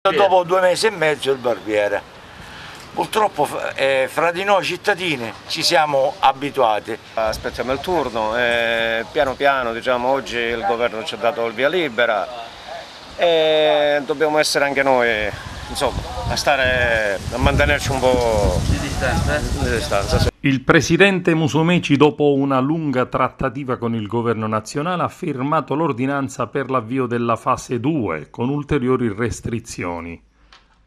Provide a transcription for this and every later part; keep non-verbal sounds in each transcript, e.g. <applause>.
Dopo due mesi e mezzo il barbiere. Purtroppo eh, fra di noi cittadini ci siamo abituati. Aspettiamo il turno, eh, piano piano diciamo, oggi il governo ci ha dato il via libera e dobbiamo essere anche noi insomma, a, stare, a mantenerci un po' di distanza. Eh? Di distanza sì. Il presidente Musumeci, dopo una lunga trattativa con il governo nazionale, ha firmato l'ordinanza per l'avvio della fase 2 con ulteriori restrizioni.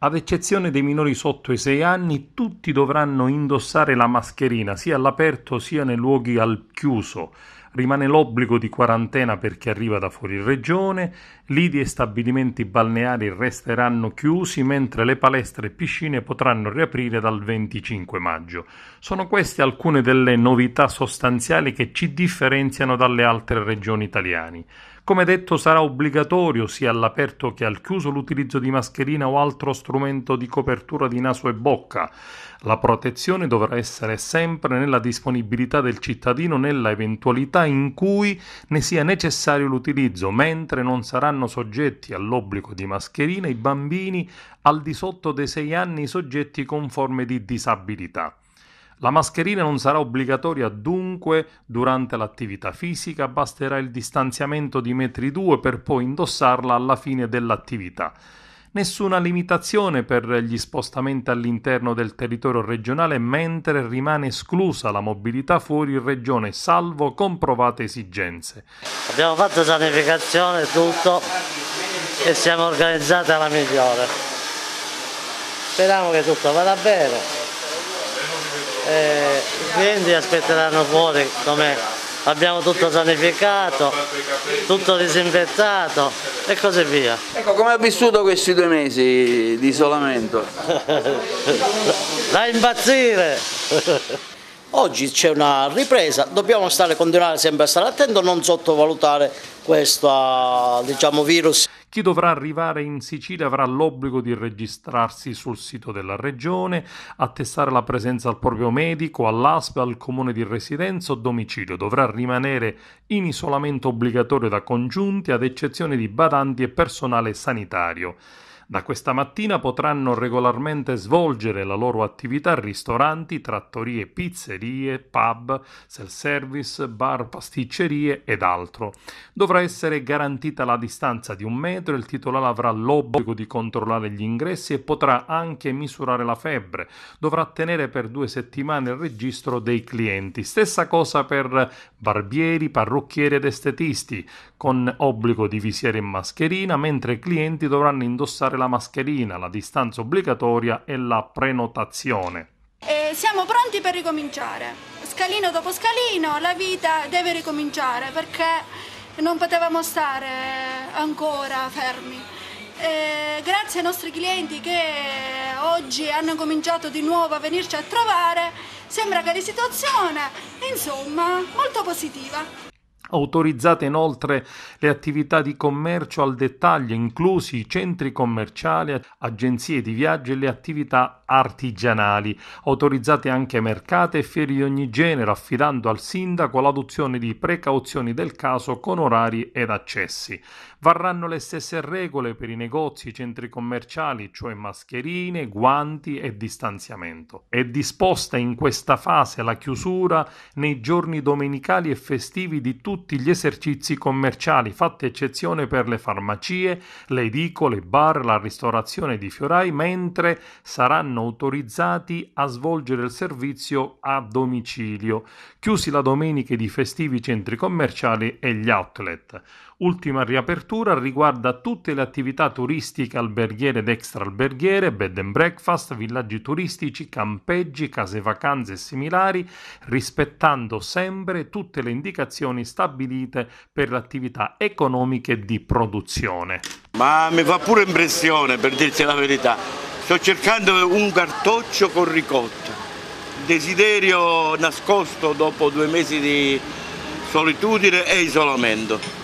Ad eccezione dei minori sotto i 6 anni, tutti dovranno indossare la mascherina sia all'aperto sia nei luoghi al chiuso rimane l'obbligo di quarantena per chi arriva da fuori regione, lidi e stabilimenti balneari resteranno chiusi mentre le palestre e piscine potranno riaprire dal 25 maggio. Sono queste alcune delle novità sostanziali che ci differenziano dalle altre regioni italiane. Come detto sarà obbligatorio sia all'aperto che al chiuso l'utilizzo di mascherina o altro strumento di copertura di naso e bocca. La protezione dovrà essere sempre nella disponibilità del cittadino nella eventualità in cui ne sia necessario l'utilizzo, mentre non saranno soggetti all'obbligo di mascherina i bambini al di sotto dei 6 anni soggetti con forme di disabilità. La mascherina non sarà obbligatoria dunque durante l'attività fisica, basterà il distanziamento di metri due per poi indossarla alla fine dell'attività. Nessuna limitazione per gli spostamenti all'interno del territorio regionale mentre rimane esclusa la mobilità fuori regione salvo comprovate esigenze. Abbiamo fatto sanificazione tutto e siamo organizzati alla migliore. Speriamo che tutto vada bene eh, i clienti aspetteranno fuori come abbiamo tutto sanificato, tutto disinfettato e così via. Ecco, come ha vissuto questi due mesi di isolamento? <laughs> da impazzire! Oggi c'è una ripresa, dobbiamo stare, continuare sempre a stare attenti, non sottovalutare questo diciamo, virus. Chi dovrà arrivare in Sicilia avrà l'obbligo di registrarsi sul sito della regione, attestare la presenza al proprio medico, all'ASP, al comune di residenza o domicilio. Dovrà rimanere in isolamento obbligatorio da congiunti, ad eccezione di badanti e personale sanitario. Da questa mattina potranno regolarmente svolgere la loro attività ristoranti, trattorie, pizzerie, pub, self-service, bar, pasticcerie ed altro. Dovrà essere garantita la distanza di un metro, il titolare avrà l'obbligo di controllare gli ingressi e potrà anche misurare la febbre. Dovrà tenere per due settimane il registro dei clienti. Stessa cosa per barbieri, parrucchieri ed estetisti, con obbligo di visiera e mascherina, mentre i clienti dovranno indossare la mascherina, la distanza obbligatoria e la prenotazione. E siamo pronti per ricominciare. Scalino dopo scalino la vita deve ricominciare perché non potevamo stare ancora fermi. E grazie ai nostri clienti che oggi hanno cominciato di nuovo a venirci a trovare, sembra che la situazione, insomma, molto positiva. Autorizzate inoltre le attività di commercio al dettaglio, inclusi i centri commerciali, agenzie di viaggio e le attività artigianali, autorizzate anche mercate e fiere di ogni genere, affidando al sindaco l'adozione di precauzioni del caso con orari ed accessi. Varranno le stesse regole per i negozi, e i centri commerciali, cioè mascherine, guanti e distanziamento. È disposta in questa fase la chiusura nei giorni domenicali e festivi di tutti gli esercizi commerciali, fatta eccezione per le farmacie, le edicole, i bar, la ristorazione di fiorai, mentre saranno erano autorizzati a svolgere il servizio a domicilio, chiusi la domenica di festivi centri commerciali e gli outlet. Ultima riapertura riguarda tutte le attività turistiche alberghiere ed extraalberghiere, bed and breakfast, villaggi turistici, campeggi, case vacanze e similari, rispettando sempre tutte le indicazioni stabilite per le attività economiche di produzione. Ma mi fa pure impressione, per dirti la verità, Sto cercando un cartoccio con ricotta, desiderio nascosto dopo due mesi di solitudine e isolamento.